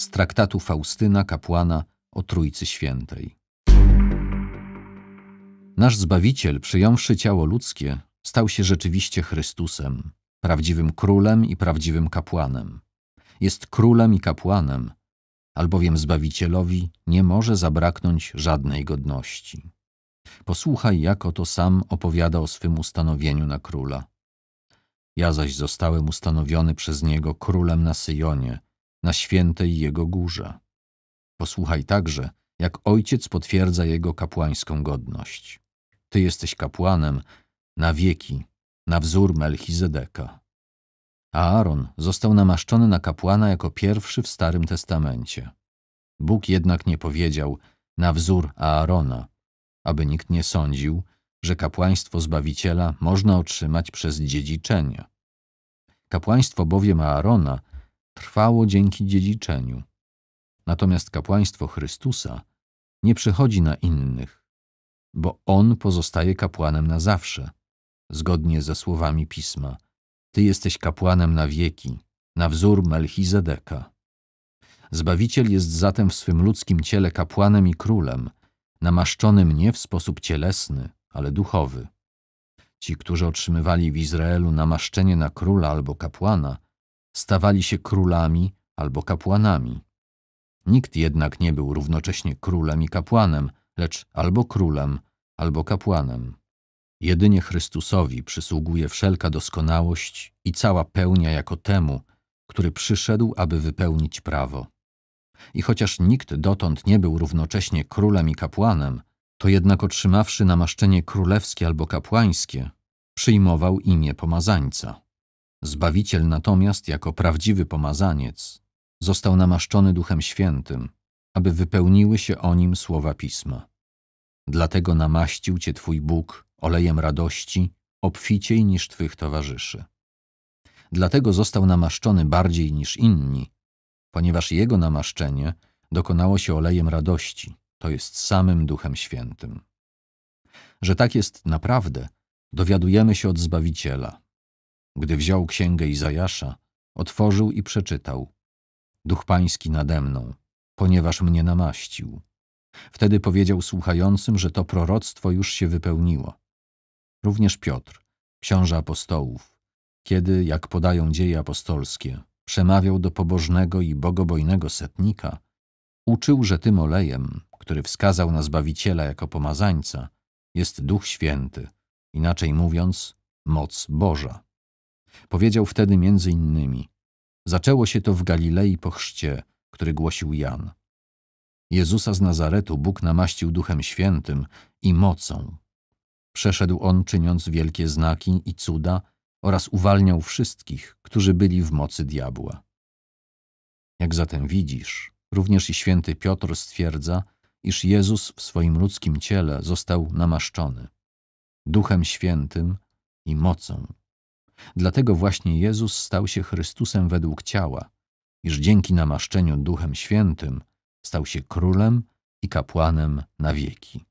z traktatu Faustyna Kapłana o Trójcy Świętej. Nasz Zbawiciel, przyjąwszy ciało ludzkie, stał się rzeczywiście Chrystusem, prawdziwym królem i prawdziwym kapłanem. Jest królem i kapłanem, albowiem Zbawicielowi nie może zabraknąć żadnej godności. Posłuchaj, jak oto sam opowiada o swym ustanowieniu na króla. Ja zaś zostałem ustanowiony przez niego królem na Syjonie, na świętej jego górze. Posłuchaj także, jak ojciec potwierdza jego kapłańską godność. Ty jesteś kapłanem na wieki, na wzór Melchizedeka. Aaron został namaszczony na kapłana jako pierwszy w Starym Testamencie. Bóg jednak nie powiedział na wzór Aarona, aby nikt nie sądził, że kapłaństwo Zbawiciela można otrzymać przez dziedziczenie. Kapłaństwo bowiem Aarona trwało dzięki dziedziczeniu. Natomiast kapłaństwo Chrystusa nie przechodzi na innych, bo On pozostaje kapłanem na zawsze, zgodnie ze słowami Pisma. Ty jesteś kapłanem na wieki, na wzór Melchizedeka. Zbawiciel jest zatem w swym ludzkim ciele kapłanem i królem, namaszczonym nie w sposób cielesny, ale duchowy. Ci, którzy otrzymywali w Izraelu namaszczenie na króla albo kapłana – stawali się królami albo kapłanami. Nikt jednak nie był równocześnie królem i kapłanem, lecz albo królem, albo kapłanem. Jedynie Chrystusowi przysługuje wszelka doskonałość i cała pełnia jako temu, który przyszedł, aby wypełnić prawo. I chociaż nikt dotąd nie był równocześnie królem i kapłanem, to jednak otrzymawszy namaszczenie królewskie albo kapłańskie, przyjmował imię pomazańca. Zbawiciel natomiast, jako prawdziwy pomazaniec, został namaszczony Duchem Świętym, aby wypełniły się o nim słowa Pisma. Dlatego namaścił Cię Twój Bóg olejem radości, obficiej niż Twych towarzyszy. Dlatego został namaszczony bardziej niż inni, ponieważ jego namaszczenie dokonało się olejem radości, to jest samym Duchem Świętym. Że tak jest naprawdę, dowiadujemy się od Zbawiciela – gdy wziął księgę Izajasza, otworzył i przeczytał. Duch Pański nade mną, ponieważ mnie namaścił. Wtedy powiedział słuchającym, że to proroctwo już się wypełniło. Również Piotr, książę apostołów, kiedy, jak podają dzieje apostolskie, przemawiał do pobożnego i bogobojnego setnika, uczył, że tym olejem, który wskazał na Zbawiciela jako pomazańca, jest Duch Święty, inaczej mówiąc, moc Boża. Powiedział wtedy między innymi: Zaczęło się to w Galilei po chrzcie, który głosił Jan. Jezusa z Nazaretu Bóg namaścił Duchem Świętym i mocą. Przeszedł on czyniąc wielkie znaki i cuda oraz uwalniał wszystkich, którzy byli w mocy diabła. Jak zatem widzisz, również i święty Piotr stwierdza, iż Jezus w swoim ludzkim ciele został namaszczony Duchem Świętym i mocą. Dlatego właśnie Jezus stał się Chrystusem według ciała, iż dzięki namaszczeniu Duchem Świętym stał się królem i kapłanem na wieki.